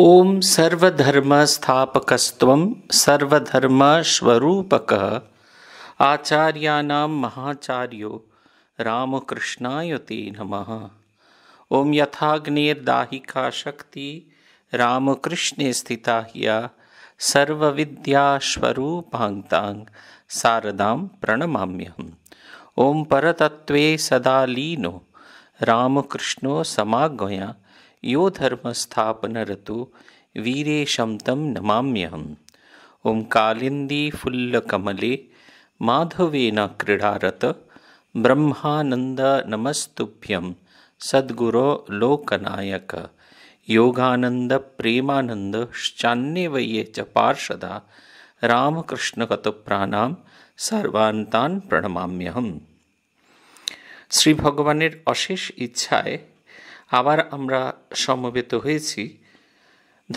ॐ सर्वधर्मस्थापकस्त्वं सर्वधर्मस्वरूपकः आचार्याणां महाचार्यो ते नमः ॐ यथाग्नेर्दाहिका शक्ति रामकृष्णे स्थिता ह्या सर्वविद्याश्वरूपाङ्ाङ् सारदां प्रणमाम्यहम् ॐ परतत्त्वे सदा लीनो रामकृष्णो समाज्ञया यो धर्मस्थापनरतु वीरे शम्तं नमाम्यहम् ओङ्कालिन्दी फुल्लकमले माधवेन क्रीडारत नमस्तुभ्यं सद्गुरो लोकनायक योगानन्द शान्येव च पार्षदा रामकृष्णकतप्राणां सर्वान्तान् प्रणमाम्यहम् श्रीभगवानेर अशेष इच्छाय আবার আমরা সমবেত হয়েছি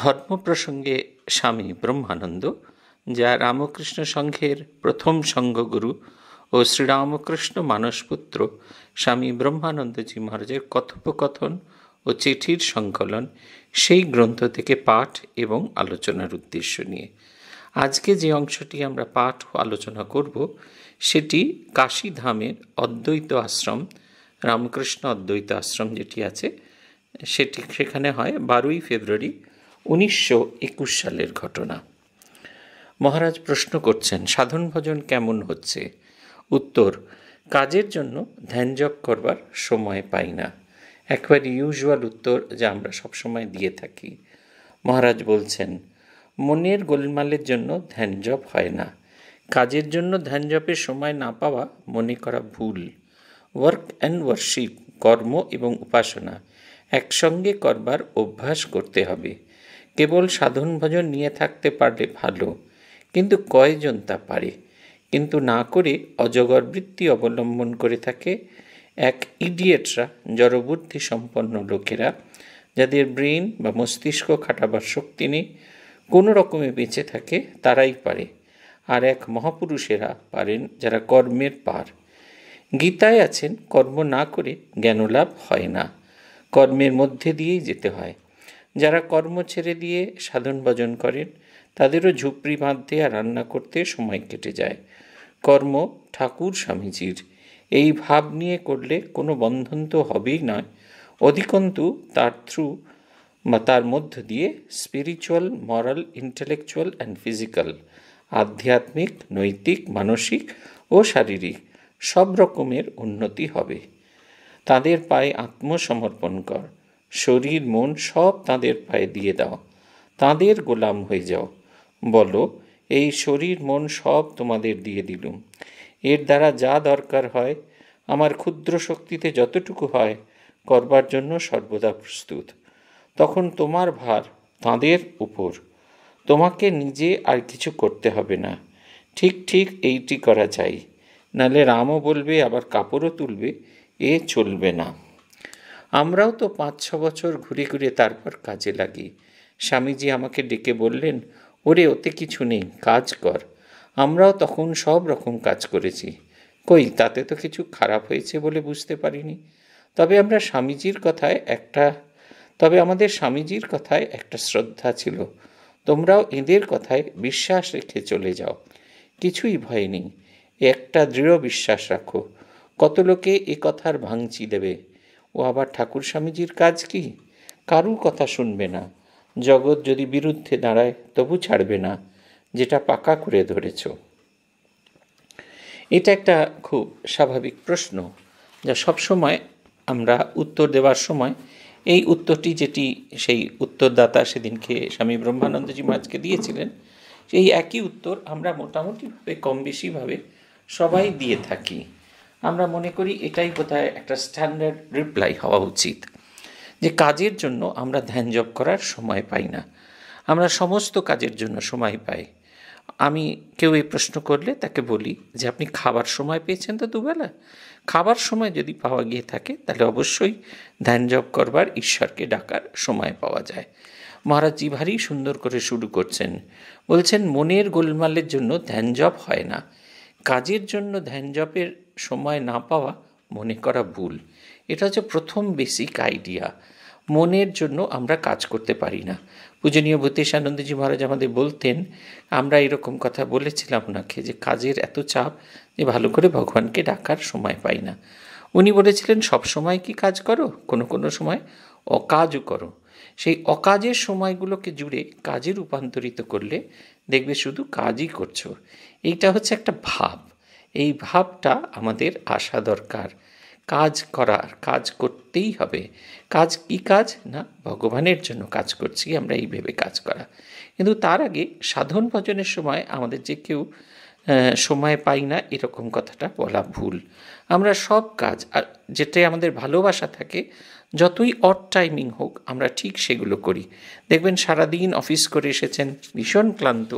ধর্ম প্রসঙ্গে স্বামী ব্রহ্মানন্দ যা রামকৃষ্ণ সংঘের প্রথম সংঘগুরু ও শ্রীরামকৃষ্ণ মানসপুত্র স্বামী ব্রহ্মানন্দজি মহারাজের কথোপকথন ও চিঠির সংকলন সেই গ্রন্থ থেকে পাঠ এবং আলোচনার উদ্দেশ্য নিয়ে আজকে যে অংশটি আমরা পাঠ ও আলোচনা করব সেটি কাশীধামের অদ্বৈত আশ্রম রামকৃষ্ণ অদ্বৈত আশ্রম যেটি আছে সেটি সেখানে হয় বারোই ফেব্রুয়ারি উনিশশো একুশ সালের ঘটনা মহারাজ প্রশ্ন করছেন সাধন ভজন কেমন হচ্ছে উত্তর কাজের জন্য ধ্যান জপ করবার সময় পাই না একবার ইউজুয়াল উত্তর যা আমরা সবসময় দিয়ে থাকি মহারাজ বলছেন মনের গোলমালের জন্য ধ্যান জপ হয় না কাজের জন্য ধ্যান জপের সময় না পাওয়া মনে করা ভুল ওয়ার্ক অ্যান্ড ওয়ার্কশিপ কর্ম এবং উপাসনা একসঙ্গে করবার অভ্যাস করতে হবে কেবল সাধন ভজন নিয়ে থাকতে পারলে ভালো কিন্তু কয়জন তা পারে কিন্তু না করে অজগর বৃত্তি অবলম্বন করে থাকে এক ইডিয়েটরা জড়বুদ্ধি সম্পন্ন লোকেরা যাদের ব্রেন বা মস্তিষ্ক খাটাবার শক্তি নেই কোনো রকমে বেঁচে থাকে তারাই পারে আর এক মহাপুরুষেরা পারেন যারা কর্মের পার গীতায় আছেন কর্ম না করে জ্ঞানলাভ হয় না কর্মের মধ্যে দিয়েই যেতে হয় যারা কর্ম ছেড়ে দিয়ে সাধন ভজন করেন তাদেরও ঝুপড়ি বাঁধতে আর রান্না করতে সময় কেটে যায় কর্ম ঠাকুর স্বামীজির এই ভাব নিয়ে করলে কোনো বন্ধন তো হবেই নয় অধিকন্তু তার থ্রু বা তার মধ্য দিয়ে spiritual moral intellectual and physical আধ্যাত্মিক নৈতিক মানসিক ও শারীরিক সব রকমের উন্নতি হবে তাদের পায়ে আত্মসমর্পণ কর শরীর মন সব তাদের পায়ে দিয়ে দাও তাদের গোলাম হয়ে যাও বলো এই শরীর মন সব তোমাদের দিয়ে দিলুম এর দ্বারা যা দরকার হয় আমার ক্ষুদ্র শক্তিতে যতটুকু হয় করবার জন্য সর্বদা প্রস্তুত তখন তোমার ভার তাঁদের উপর তোমাকে নিজে আর কিছু করতে হবে না ঠিক ঠিক এইটি করা চাই নালে রামও বলবে আবার কাপড়ও তুলবে এ চলবে না আমরাও তো পাঁচ ছ বছর ঘুরে ঘুরে তারপর কাজে লাগি স্বামীজি আমাকে ডেকে বললেন ওরে ওতে কিছু নেই কাজ কর আমরাও তখন সব রকম কাজ করেছি কই তাতে তো কিছু খারাপ হয়েছে বলে বুঝতে পারিনি তবে আমরা স্বামীজির কথায় একটা তবে আমাদের স্বামীজির কথায় একটা শ্রদ্ধা ছিল তোমরাও এদের কথায় বিশ্বাস রেখে চলে যাও কিছুই ভয় নেই একটা দৃঢ় বিশ্বাস রাখো কত লোকে এ কথার ভাঙচি দেবে ও আবার ঠাকুর স্বামীজির কাজ কি কারুর কথা শুনবে না জগৎ যদি বিরুদ্ধে দাঁড়ায় তবু ছাড়বে না যেটা পাকা করে ধরেছ এটা একটা খুব স্বাভাবিক প্রশ্ন যা সবসময় আমরা উত্তর দেওয়ার সময় এই উত্তরটি যেটি সেই উত্তরদাতা সেদিনকে স্বামী ব্রহ্মানন্দজি মাঝকে দিয়েছিলেন সেই একই উত্তর আমরা মোটামুটিভাবে কম বেশিভাবে সবাই দিয়ে থাকি আমরা মনে করি এটাই কোথায় একটা স্ট্যান্ডার্ড রিপ্লাই হওয়া উচিত যে কাজের জন্য আমরা ধ্যান জপ করার সময় পাই না আমরা সমস্ত কাজের জন্য সময় পাই আমি কেউ এই প্রশ্ন করলে তাকে বলি যে আপনি খাবার সময় পেয়েছেন তো দুবেলা খাবার সময় যদি পাওয়া গিয়ে থাকে তাহলে অবশ্যই ধ্যান জপ করবার ঈশ্বরকে ডাকার সময় পাওয়া যায় মহারাজজি ভারী সুন্দর করে শুরু করছেন বলছেন মনের গোলমালের জন্য ধ্যান জপ হয় না কাজের জন্য ধ্যান জপের সময় না পাওয়া মনে করা ভুল এটা হচ্ছে প্রথম বেসিক আইডিয়া মনের জন্য আমরা কাজ করতে পারি না পূজনীয় আনন্দজি মহারাজ আমাদের বলতেন আমরা এরকম কথা বলেছিলাম ওনাকে যে কাজের এত চাপ যে ভালো করে ভগবানকে ডাকার সময় পাই না উনি বলেছিলেন সব সময় কি কাজ করো কোনো কোনো সময় অকাজও করো সেই অকাজের সময়গুলোকে জুড়ে কাজে রূপান্তরিত করলে দেখবে শুধু কাজই করছো এইটা হচ্ছে একটা ভাব এই ভাবটা আমাদের আসা দরকার কাজ করার কাজ করতেই হবে কাজ কি কাজ না ভগবানের জন্য কাজ করছি আমরা এই ভেবে কাজ করা কিন্তু তার আগে সাধন ভজনের সময় আমাদের যে কেউ সময় পাই না এরকম কথাটা বলা ভুল আমরা সব কাজ আর যেটাই আমাদের ভালোবাসা থাকে যতই অট টাইমিং হোক আমরা ঠিক সেগুলো করি দেখবেন সারাদিন অফিস করে এসেছেন ভীষণ ক্লান্ত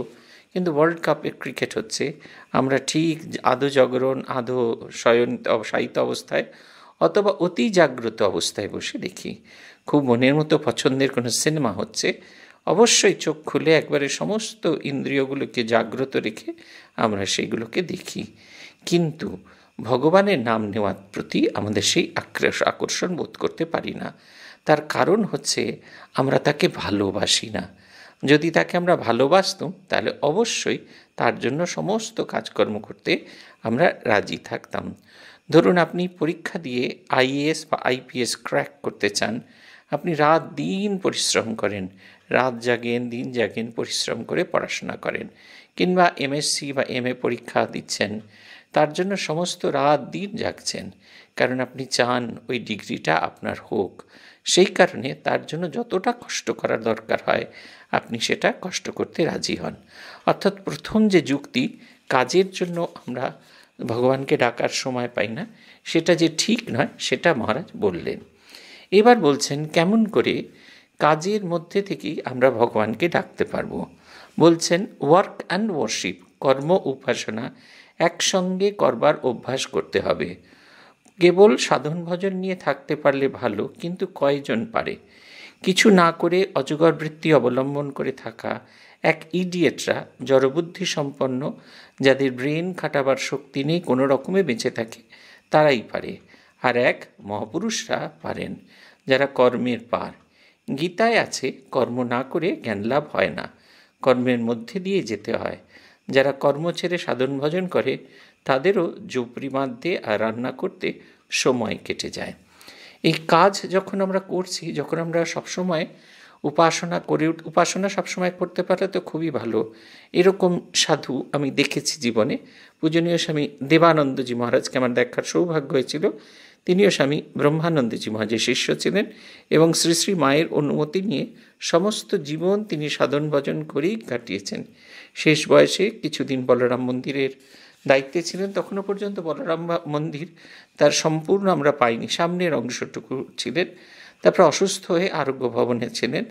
কিন্তু ওয়ার্ল্ড কাপের ক্রিকেট হচ্ছে আমরা ঠিক আধো জাগরণ আধো শয়ন শায়িত অবস্থায় অথবা অতি জাগ্রত অবস্থায় বসে দেখি খুব মনের মতো পছন্দের কোনো সিনেমা হচ্ছে অবশ্যই চোখ খুলে একবারে সমস্ত ইন্দ্রিয়গুলোকে জাগ্রত রেখে আমরা সেইগুলোকে দেখি কিন্তু ভগবানের নাম নেওয়ার প্রতি আমাদের সেই আক্রাস আকর্ষণ বোধ করতে পারি না তার কারণ হচ্ছে আমরা তাকে ভালোবাসি না যদি তাকে আমরা ভালোবাসতাম তাহলে অবশ্যই তার জন্য সমস্ত কাজকর্ম করতে আমরা রাজি থাকতাম ধরুন আপনি পরীক্ষা দিয়ে আইএএস বা আইপিএস ক্র্যাক করতে চান আপনি রাত দিন পরিশ্রম করেন রাত জাগেন দিন জাগেন পরিশ্রম করে পড়াশোনা করেন কিংবা এমএসসি বা এম পরীক্ষা দিচ্ছেন তার জন্য সমস্ত রাত দিন জাগছেন কারণ আপনি চান ওই ডিগ্রিটা আপনার হোক সেই কারণে তার জন্য যতটা কষ্ট করার দরকার হয় আপনি সেটা কষ্ট করতে রাজি হন অর্থাৎ প্রথম যে যুক্তি কাজের জন্য আমরা ভগবানকে ডাকার সময় পাই না সেটা যে ঠিক নয় সেটা মহারাজ বললেন এবার বলছেন কেমন করে কাজের মধ্যে থেকেই আমরা ভগবানকে ডাকতে পারবো বলছেন ওয়ার্ক অ্যান্ড ওয়ার্শিপ কর্ম উপাসনা একসঙ্গে করবার অভ্যাস করতে হবে কেবল সাধন ভজন নিয়ে থাকতে পারলে ভালো কিন্তু কয়জন পারে কিছু না করে অজগর বৃত্তি অবলম্বন করে থাকা এক ইডিয়েটরা জড়বুদ্ধি সম্পন্ন যাদের ব্রেন খাটাবার শক্তি নেই কোনো রকমে বেঁচে থাকে তারাই পারে আর এক মহাপুরুষরা পারেন যারা কর্মের পার গীতায় আছে কর্ম না করে জ্ঞানলাভ হয় না কর্মের মধ্যে দিয়ে যেতে হয় যারা কর্ম ছেড়ে সাধন ভজন করে তাদেরও বাঁধতে আর রান্না করতে সময় কেটে যায় এই কাজ যখন আমরা করছি যখন আমরা সবসময় উপাসনা করে উপাসনা সবসময় করতে পারলে তো খুবই ভালো এরকম সাধু আমি দেখেছি জীবনে পূজনীয় স্বামী দেবানন্দজি মহারাজকে আমার দেখার সৌভাগ্য হয়েছিল তিনিও স্বামী ব্রহ্মানন্দজি মহারাজের শিষ্য ছিলেন এবং শ্রী শ্রী মায়ের অনুমতি নিয়ে সমস্ত জীবন তিনি সাধন ভজন করেই কাটিয়েছেন শেষ বয়সে কিছুদিন বলরাম মন্দিরের দায়িত্বে ছিলেন তখনও পর্যন্ত বলরাম মন্দির তার সম্পূর্ণ আমরা পাইনি সামনের অংশটুকু ছিলেন তারপরে অসুস্থ হয়ে আরোগ্য ভবনে ছিলেন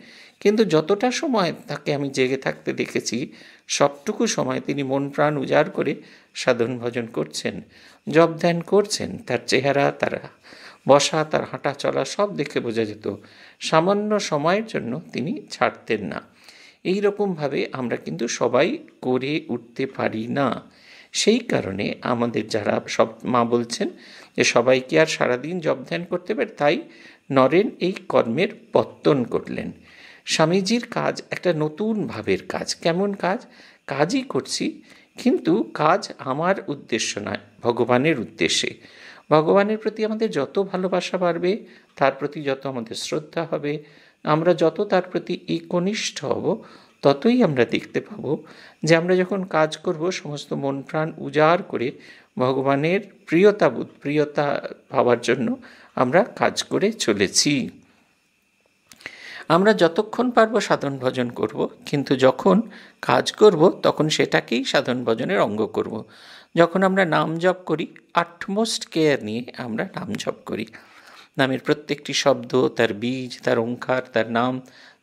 কিন্তু যতটা সময় তাকে আমি জেগে থাকতে দেখেছি সবটুকু সময় তিনি মন প্রাণ উজাড় করে সাধন ভজন করছেন জব ধ্যান করছেন তার চেহারা তার বসা তার হাঁটা চলা সব দেখে বোঝা যেত সামান্য সময়ের জন্য তিনি ছাড়তেন না এই রকমভাবে আমরা কিন্তু সবাই করে উঠতে পারি না সেই কারণে আমাদের যারা সব মা বলছেন যে সবাইকে আর সারাদিন জব ধ্যান করতে পারে তাই নরেন এই কর্মের পত্তন করলেন স্বামীজির কাজ একটা নতুন ভাবের কাজ কেমন কাজ কাজই করছি কিন্তু কাজ আমার উদ্দেশ্য নয় ভগবানের উদ্দেশ্যে ভগবানের প্রতি আমাদের যত ভালোবাসা বাড়বে তার প্রতি যত আমাদের শ্রদ্ধা হবে আমরা যত তার প্রতি একনিষ্ঠ হব ততই আমরা দেখতে পাব যে আমরা যখন কাজ করব সমস্ত মন প্রাণ উজাড় করে ভগবানের বোধ প্রিয়তা ভাবার জন্য আমরা কাজ করে চলেছি আমরা যতক্ষণ পারবো সাধন ভজন করব কিন্তু যখন কাজ করব তখন সেটাকেই সাধন ভজনের অঙ্গ করব। যখন আমরা নাম জপ করি আটমোস্ট কেয়ার নিয়ে আমরা নাম জপ করি নামের প্রত্যেকটি শব্দ তার বীজ তার ওঙ্কার তার নাম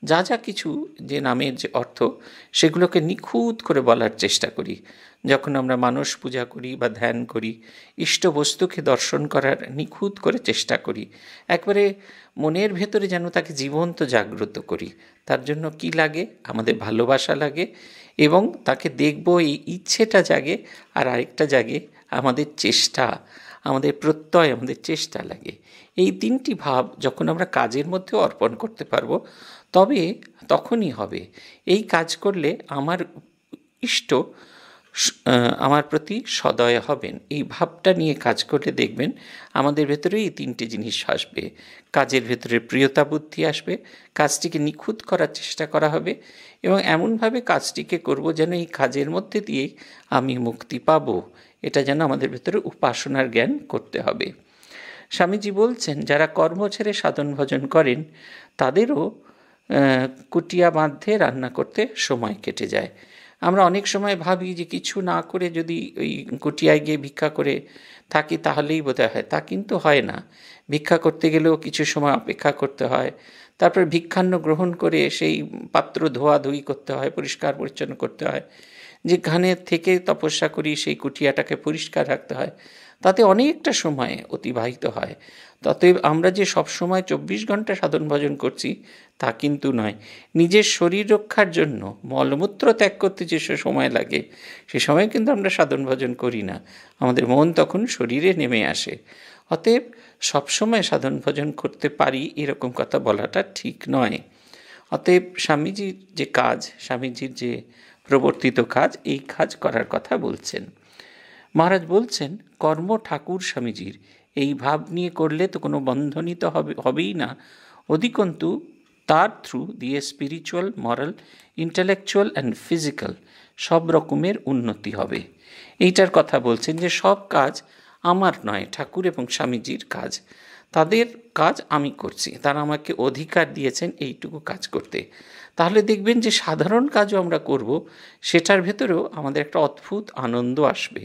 যা যা কিছু যে নামের যে অর্থ সেগুলোকে নিখুঁত করে বলার চেষ্টা করি যখন আমরা মানুষ পূজা করি বা ধ্যান করি ইষ্ট বস্তুকে দর্শন করার নিখুঁত করে চেষ্টা করি একবারে মনের ভেতরে যেন তাকে জীবন্ত জাগ্রত করি তার জন্য কি লাগে আমাদের ভালোবাসা লাগে এবং তাকে দেখব এই ইচ্ছেটা জাগে আর আরেকটা জাগে আমাদের চেষ্টা আমাদের প্রত্যয় আমাদের চেষ্টা লাগে এই তিনটি ভাব যখন আমরা কাজের মধ্যে অর্পণ করতে পারবো তবে তখনই হবে এই কাজ করলে আমার ইষ্ট আমার প্রতি সদয় হবেন এই ভাবটা নিয়ে কাজ করলে দেখবেন আমাদের ভেতরে এই তিনটে জিনিস আসবে কাজের ভেতরে প্রিয়তা বুদ্ধি আসবে কাজটিকে নিখুঁত করার চেষ্টা করা হবে এবং এমনভাবে কাজটিকে করব যেন এই কাজের মধ্যে দিয়ে আমি মুক্তি পাব এটা যেন আমাদের ভেতরে উপাসনার জ্ঞান করতে হবে স্বামীজি বলছেন যারা কর্ম ছেড়ে সাধন ভজন করেন তাদেরও কুটিয়া বাঁধে রান্না করতে সময় কেটে যায় আমরা অনেক সময় ভাবি যে কিছু না করে যদি ওই কুটিয়ায় গিয়ে ভিক্ষা করে থাকি তাহলেই বোধহয় হয় তা কিন্তু হয় না ভিক্ষা করতে গেলেও কিছু সময় অপেক্ষা করতে হয় তারপর ভিক্ষান্ন গ্রহণ করে সেই পাত্র ধোয়াধুয়ি করতে হয় পরিষ্কার পরিচ্ছন্ন করতে হয় যেখানে থেকে তপস্যা করি সেই কুটিয়াটাকে পরিষ্কার রাখতে হয় তাতে অনেকটা সময় অতিবাহিত হয় ততএব আমরা যে সব সময় চব্বিশ ঘন্টা সাধন ভজন করছি তা কিন্তু নয় নিজের শরীর রক্ষার জন্য মলমূত্র ত্যাগ করতে যে সময় লাগে সে সময় কিন্তু আমরা সাধন ভজন করি না আমাদের মন তখন শরীরে নেমে আসে অতএব সবসময় সাধন ভজন করতে পারি এরকম কথা বলাটা ঠিক নয় অতএব স্বামীজির যে কাজ স্বামীজির যে প্রবর্তিত কাজ এই কাজ করার কথা বলছেন মহারাজ বলছেন কর্ম ঠাকুর স্বামীজির এই ভাব নিয়ে করলে তো কোনো বন্ধনই তো হবে হবেই না অধিকন্তু তার থ্রু দিয়ে spiritual moral intellectual and physical সব রকমের উন্নতি হবে এইটার কথা বলছেন যে সব কাজ আমার নয় ঠাকুর এবং স্বামীজির কাজ তাদের কাজ আমি করছি তারা আমাকে অধিকার দিয়েছেন এইটুকু কাজ করতে তাহলে দেখবেন যে সাধারণ কাজও আমরা করব সেটার ভেতরেও আমাদের একটা অদ্ভুত আনন্দ আসবে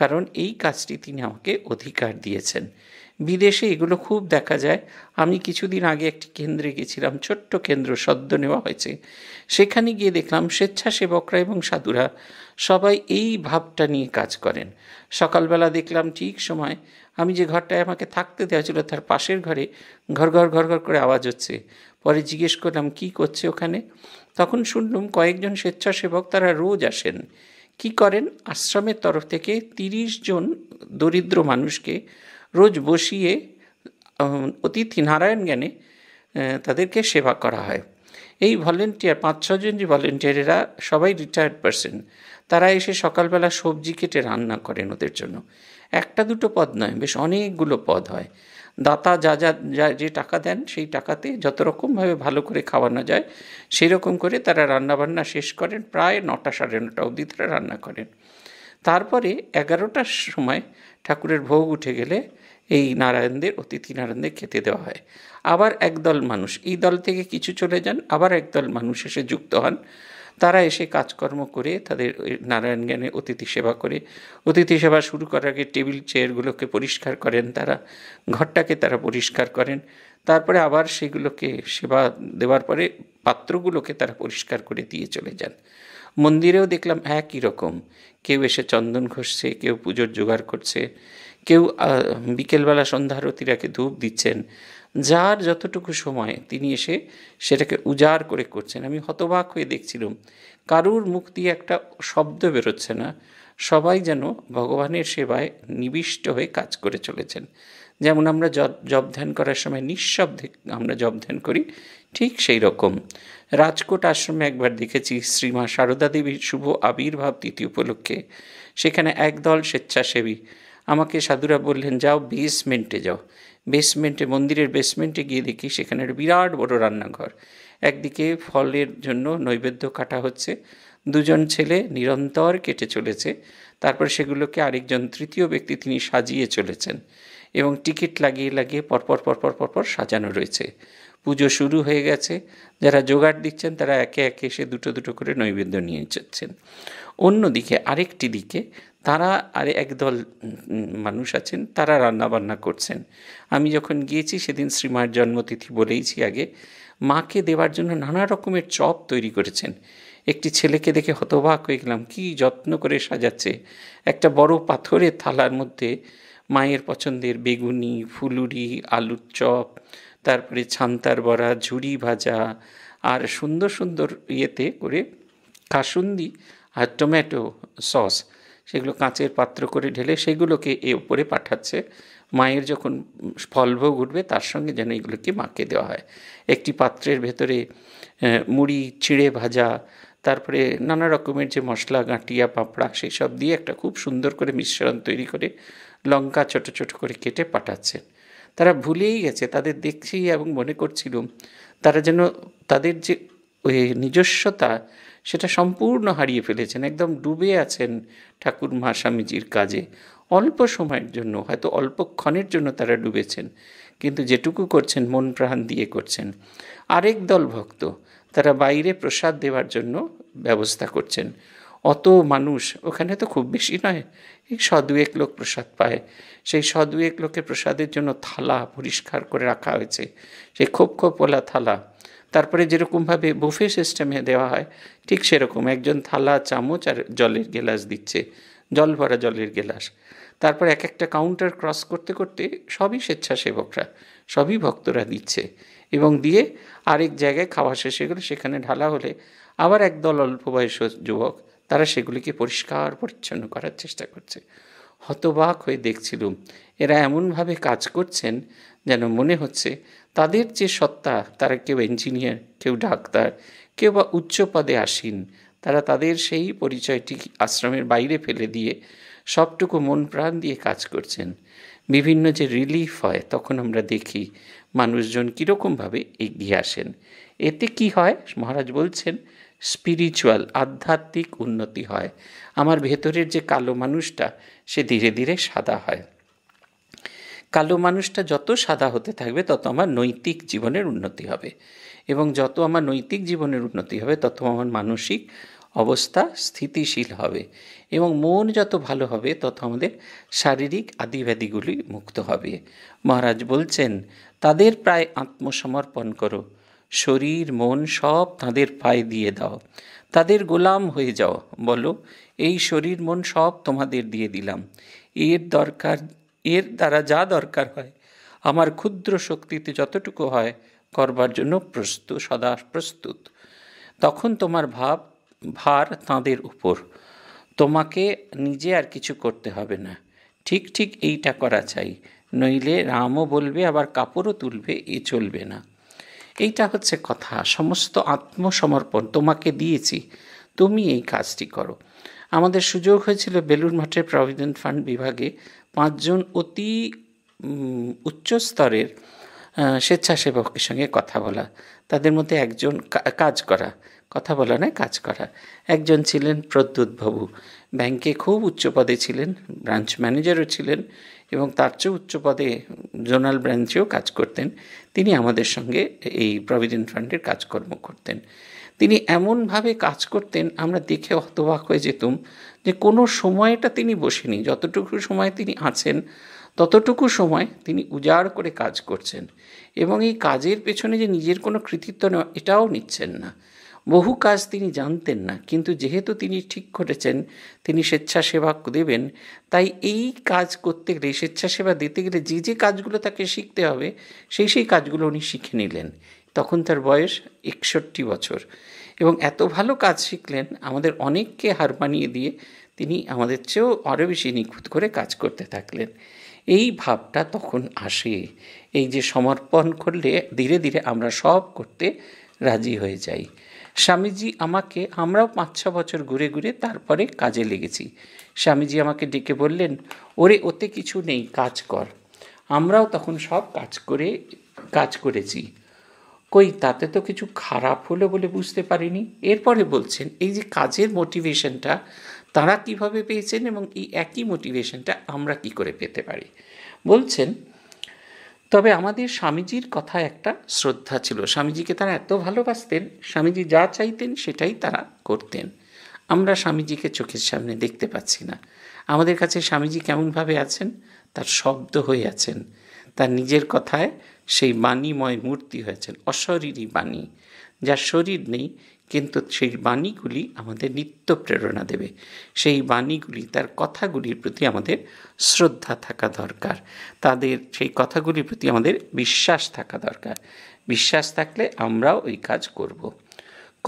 কারণ এই কাজটি তিনি আমাকে অধিকার দিয়েছেন বিদেশে এগুলো খুব দেখা যায় আমি কিছুদিন আগে একটি কেন্দ্রে গেছিলাম ছোট্ট কেন্দ্র সদ্য নেওয়া হয়েছে সেখানে গিয়ে দেখলাম স্বেচ্ছাসেবকরা এবং সাধুরা সবাই এই ভাবটা নিয়ে কাজ করেন সকালবেলা দেখলাম ঠিক সময় আমি যে ঘরটায় আমাকে থাকতে দেওয়া ছিল তার পাশের ঘরে ঘর ঘর ঘর ঘর করে আওয়াজ হচ্ছে পরে জিজ্ঞেস করলাম কি করছে ওখানে তখন শুনলাম কয়েকজন স্বেচ্ছাসেবক তারা রোজ আসেন কি করেন আশ্রমের তরফ থেকে তিরিশ জন দরিদ্র মানুষকে রোজ বসিয়ে অতিথি নারায়ণ জ্ঞানে তাদেরকে সেবা করা হয় এই ভলেন্টিয়ার পাঁচ ছজন যে ভলেন্টিয়ারেরা সবাই রিটায়ার্ড পার্সন তারা এসে সকালবেলা সবজি কেটে রান্না করেন ওদের জন্য একটা দুটো পদ নয় বেশ অনেকগুলো পদ হয় দাতা যা যা যা যে টাকা দেন সেই টাকাতে যত রকমভাবে ভালো করে খাওয়ানো যায় সেই রকম করে তারা রান্নাবান্না শেষ করেন প্রায় নটা সাড়ে নটা অবধি তারা রান্না করেন তারপরে এগারোটার সময় ঠাকুরের ভোগ উঠে গেলে এই নারায়ণদের অতিথি নারায়ণদের খেতে দেওয়া হয় আবার একদল মানুষ এই দল থেকে কিছু চলে যান আবার একদল মানুষ এসে যুক্ত হন তারা এসে কাজকর্ম করে তাদের নারায়ণ জ্ঞানে অতিথি সেবা করে অতিথি সেবা শুরু করার আগে টেবিল চেয়ারগুলোকে পরিষ্কার করেন তারা ঘরটাকে তারা পরিষ্কার করেন তারপরে আবার সেগুলোকে সেবা দেওয়ার পরে পাত্রগুলোকে তারা পরিষ্কার করে দিয়ে চলে যান মন্দিরেও দেখলাম একই রকম কেউ এসে চন্দন ঘষছে কেউ পুজোর জোগাড় করছে কেউ বিকেলবেলা সন্ধ্যারতিরাকে ধূপ দিচ্ছেন যার যতটুকু সময় তিনি এসে সেটাকে উজাড় করে করছেন আমি হতবাক হয়ে দেখছিলাম কারুর মুখ দিয়ে একটা শব্দ বেরোচ্ছে না সবাই যেন ভগবানের সেবায় নিবিষ্ট হয়ে কাজ করে চলেছেন যেমন আমরা জব ধ্যান করার সময় নিঃশব্দে আমরা জব ধ্যান করি ঠিক সেই রকম রাজকোট আশ্রমে একবার দেখেছি শ্রীমা সারদা দেবীর শুভ আবির্ভাব তৃতীয় উপলক্ষে সেখানে একদল স্বেচ্ছাসেবী আমাকে সাধুরা বললেন যাও বেসমেন্টে যাও বেসমেন্টে মন্দিরের বেসমেন্টে গিয়ে দেখি সেখানে একটা বিরাট বড় রান্নাঘর একদিকে ফলের জন্য নৈবেদ্য কাটা হচ্ছে দুজন ছেলে নিরন্তর কেটে চলেছে তারপর সেগুলোকে আরেকজন তৃতীয় ব্যক্তি তিনি সাজিয়ে চলেছেন এবং টিকিট লাগিয়ে লাগিয়ে পরপর পরপর পরপর সাজানো রয়েছে পুজো শুরু হয়ে গেছে যারা জোগাড় দিচ্ছেন তারা একে একে এসে দুটো দুটো করে নৈবেদ্য নিয়ে যাচ্ছেন অন্যদিকে আরেকটি দিকে তারা আর একদল মানুষ আছেন তারা রান্নাবান্না করছেন আমি যখন গিয়েছি সেদিন শ্রীমার জন্মতিথি বলেইছি আগে মাকে দেওয়ার জন্য নানা রকমের চপ তৈরি করেছেন একটি ছেলেকে দেখে হতবাক হয়ে গেলাম কী যত্ন করে সাজাচ্ছে একটা বড় পাথরের থালার মধ্যে মায়ের পছন্দের বেগুনি ফুলুরি আলুর চপ তারপরে ছান্তার বড়া ঝুড়ি ভাজা আর সুন্দর সুন্দর ইয়েতে করে কাসুন্দি আর টমেটো সস সেগুলো কাঁচের পাত্র করে ঢেলে সেগুলোকে এ উপরে পাঠাচ্ছে মায়ের যখন ফলভোগ উঠবে তার সঙ্গে যেন এগুলোকে মাকে দেওয়া হয় একটি পাত্রের ভেতরে মুড়ি চিঁড়ে ভাজা তারপরে নানা রকমের যে মশলা গাঁটিয়া পাঁপড়া সেই সব দিয়ে একটা খুব সুন্দর করে মিশ্রণ তৈরি করে লঙ্কা ছোট ছোট করে কেটে পাঠাচ্ছেন তারা ভুলেই গেছে তাদের দেখছি এবং মনে করছিল তারা যেন তাদের যে নিজস্বতা সেটা সম্পূর্ণ হারিয়ে ফেলেছেন একদম ডুবে আছেন ঠাকুর মহাস্বামীজির কাজে অল্প সময়ের জন্য হয়তো অল্পক্ষণের জন্য তারা ডুবেছেন কিন্তু যেটুকু করছেন মন প্রাণ দিয়ে করছেন আরেক দল ভক্ত তারা বাইরে প্রসাদ দেওয়ার জন্য ব্যবস্থা করছেন অত মানুষ ওখানে তো খুব বেশি নয় এই সদুয়েক লোক প্রসাদ পায় সেই সদুয়েক লোকের প্রসাদের জন্য থালা পরিষ্কার করে রাখা হয়েছে সেই খোপ খোপওয়ালা থালা তারপরে যেরকমভাবে বুফে সিস্টেমে দেওয়া হয় ঠিক সেরকম একজন থালা চামচ আর জলের গেলাস দিচ্ছে জল ভরা জলের গেলাস তারপর এক একটা কাউন্টার ক্রস করতে করতে সবই স্বেচ্ছাসেবকরা সবই ভক্তরা দিচ্ছে এবং দিয়ে আরেক জায়গায় খাওয়া শেষে গেলে সেখানে ঢালা হলে আবার একদল অল্প বয়স যুবক তারা সেগুলিকে পরিষ্কার পরিচ্ছন্ন করার চেষ্টা করছে হতবাক হয়ে দেখছিলুম এরা এমনভাবে কাজ করছেন যেন মনে হচ্ছে তাদের যে সত্তা তারা কেউ ইঞ্জিনিয়ার কেউ ডাক্তার কেউ বা উচ্চ পদে আসীন তারা তাদের সেই পরিচয়টি আশ্রমের বাইরে ফেলে দিয়ে সবটুকু মন প্রাণ দিয়ে কাজ করছেন বিভিন্ন যে রিলিফ হয় তখন আমরা দেখি মানুষজন কীরকমভাবে এগিয়ে আসেন এতে কি হয় মহারাজ বলছেন স্পিরিচুয়াল আধ্যাত্মিক উন্নতি হয় আমার ভেতরের যে কালো মানুষটা সে ধীরে ধীরে সাদা হয় কালো মানুষটা যত সাদা হতে থাকবে তত আমার নৈতিক জীবনের উন্নতি হবে এবং যত আমার নৈতিক জীবনের উন্নতি হবে তত আমার মানসিক অবস্থা স্থিতিশীল হবে এবং মন যত ভালো হবে তত আমাদের শারীরিক আদিব্যাধিগুলি মুক্ত হবে মহারাজ বলছেন তাদের প্রায় আত্মসমর্পণ করো শরীর মন সব তাদের পায়ে দিয়ে দাও তাদের গোলাম হয়ে যাও বলো এই শরীর মন সব তোমাদের দিয়ে দিলাম এর দরকার এর দ্বারা যা দরকার হয় আমার ক্ষুদ্র শক্তিতে যতটুকু হয় করবার জন্য প্রস্তুত সদা প্রস্তুত তখন তোমার ভাব ভার তাঁদের উপর তোমাকে নিজে আর কিছু করতে হবে না ঠিক ঠিক এইটা করা চাই নইলে রামও বলবে আবার কাপড়ও তুলবে এ চলবে না এইটা হচ্ছে কথা সমস্ত আত্মসমর্পণ তোমাকে দিয়েছি তুমি এই কাজটি করো আমাদের সুযোগ হয়েছিল বেলুর মঠের প্রভিডেন্ট ফান্ড বিভাগে পাঁচজন অতি উচ্চ স্তরের স্বেচ্ছাসেবকের সঙ্গে কথা বলা তাদের মধ্যে একজন কাজ করা কথা বলা নয় কাজ করা একজন ছিলেন প্রদ্যুৎ বাবু ব্যাংকে খুব উচ্চ পদে ছিলেন ব্রাঞ্চ ম্যানেজারও ছিলেন এবং তার চেয়ে উচ্চ পদে জোনাল ব্রাঞ্চেও কাজ করতেন তিনি আমাদের সঙ্গে এই প্রভিডেন্ট ফান্ডের কাজকর্ম করতেন তিনি এমনভাবে কাজ করতেন আমরা দেখে হতবাক হয়ে যেতুম যে কোনো সময়টা তিনি বসেনি যতটুকু সময় তিনি আছেন ততটুকু সময় তিনি উজাড় করে কাজ করছেন এবং এই কাজের পেছনে যে নিজের কোনো কৃতিত্ব নেওয়া এটাও নিচ্ছেন না বহু কাজ তিনি জানতেন না কিন্তু যেহেতু তিনি ঠিক করেছেন তিনি স্বেচ্ছাসেবা দেবেন তাই এই কাজ করতে গেলে স্বেচ্ছাসেবা দিতে গেলে যে যে কাজগুলো তাকে শিখতে হবে সেই সেই কাজগুলো উনি শিখে নিলেন তখন তার বয়স একষট্টি বছর এবং এত ভালো কাজ শিখলেন আমাদের অনেককে হার মানিয়ে দিয়ে তিনি আমাদের চেয়েও আরও বেশি নিখুঁত করে কাজ করতে থাকলেন এই ভাবটা তখন আসে এই যে সমর্পণ করলে ধীরে ধীরে আমরা সব করতে রাজি হয়ে যাই স্বামীজি আমাকে আমরাও পাঁচ ছ বছর ঘুরে ঘুরে তারপরে কাজে লেগেছি স্বামীজি আমাকে ডেকে বললেন ওরে ওতে কিছু নেই কাজ কর আমরাও তখন সব কাজ করে কাজ করেছি কই তাতে তো কিছু খারাপ হলো বলে বুঝতে পারিনি এরপরে বলছেন এই যে কাজের মোটিভেশনটা তারা কিভাবে পেয়েছেন এবং এই একই মোটিভেশনটা আমরা কি করে পেতে পারি বলছেন তবে আমাদের স্বামীজির কথা একটা শ্রদ্ধা ছিল স্বামীজিকে তারা এত ভালোবাসতেন স্বামীজি যা চাইতেন সেটাই তারা করতেন আমরা স্বামীজিকে চোখের সামনে দেখতে পাচ্ছি না আমাদের কাছে স্বামীজি কেমনভাবে আছেন তার শব্দ হয়ে আছেন তার নিজের কথায় সেই বাণীময় মূর্তি হয়েছেন অশরীরই বাণী যার শরীর নেই কিন্তু সেই বাণীগুলি আমাদের নিত্য প্রেরণা দেবে সেই বাণীগুলি তার কথাগুলির প্রতি আমাদের শ্রদ্ধা থাকা দরকার তাদের সেই কথাগুলির প্রতি আমাদের বিশ্বাস থাকা দরকার বিশ্বাস থাকলে আমরাও ওই কাজ করব।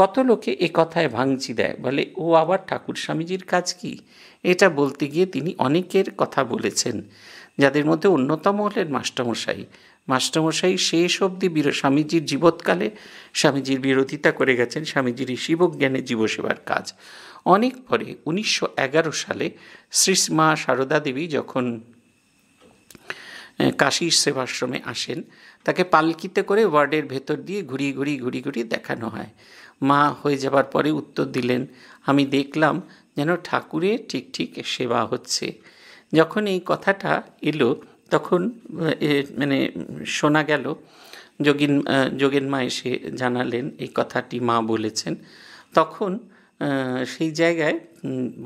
কত লোকে এ কথায় ভাঙচি দেয় বলে ও আবার ঠাকুর স্বামীজির কাজ কি এটা বলতে গিয়ে তিনি অনেকের কথা বলেছেন যাদের মধ্যে অন্যতম হলেন মাস্টারমশাই মাস্টারমশাই শেষ অবধি স্বামীজির জীবৎকালে স্বামীজির বিরোধিতা করে গেছেন স্বামীজির শিবজ্ঞানে জীবসেবার কাজ অনেক পরে উনিশশো সালে মা সারদা দেবী যখন কাশীর সেবাশ্রমে আসেন তাকে পালকিতে করে ওয়ার্ডের ভেতর দিয়ে ঘুরিয়ে ঘুরিয়ে ঘুরিয়ে ঘুরিয়ে দেখানো হয় মা হয়ে যাবার পরে উত্তর দিলেন আমি দেখলাম যেন ঠাকুরের ঠিক ঠিক সেবা হচ্ছে যখন এই কথাটা এলো তখন মানে শোনা গেল যোগিন যোগেন মা এসে জানালেন এই কথাটি মা বলেছেন তখন সেই জায়গায়